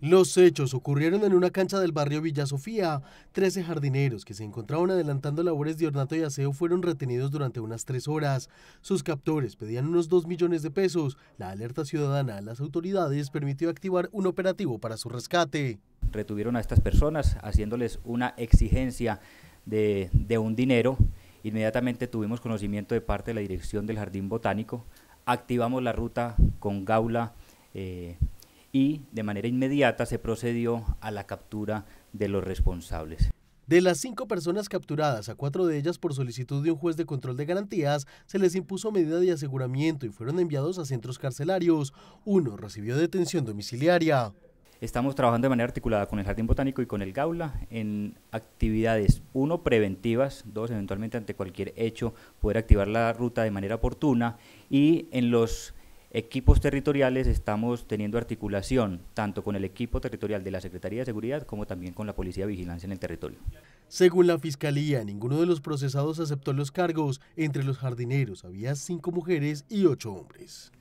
Los hechos ocurrieron en una cancha del barrio Villa Sofía. Trece jardineros que se encontraban adelantando labores de ornato y aseo fueron retenidos durante unas tres horas. Sus captores pedían unos dos millones de pesos. La alerta ciudadana a las autoridades permitió activar un operativo para su rescate. Retuvieron a estas personas haciéndoles una exigencia de, un dinero. Inmediatamente tuvimos conocimiento de parte de la dirección del Jardín Botánico. Activamos la ruta con gaula. Eh, y de manera inmediata se procedió a la captura de los responsables. De las cinco personas capturadas, a cuatro de ellas por solicitud de un juez de control de garantías, se les impuso medida de aseguramiento y fueron enviados a centros carcelarios. Uno recibió detención domiciliaria. Estamos trabajando de manera articulada con el Jardín Botánico y con el Gaula en actividades, uno, preventivas, dos, eventualmente ante cualquier hecho, poder activar la ruta de manera oportuna y en los equipos territoriales estamos teniendo articulación tanto con el equipo territorial de la Secretaría de Seguridad como también con la Policía de Vigilancia en el territorio. Según la Fiscalía, ninguno de los procesados aceptó los cargos. Entre los jardineros había cinco mujeres y ocho hombres.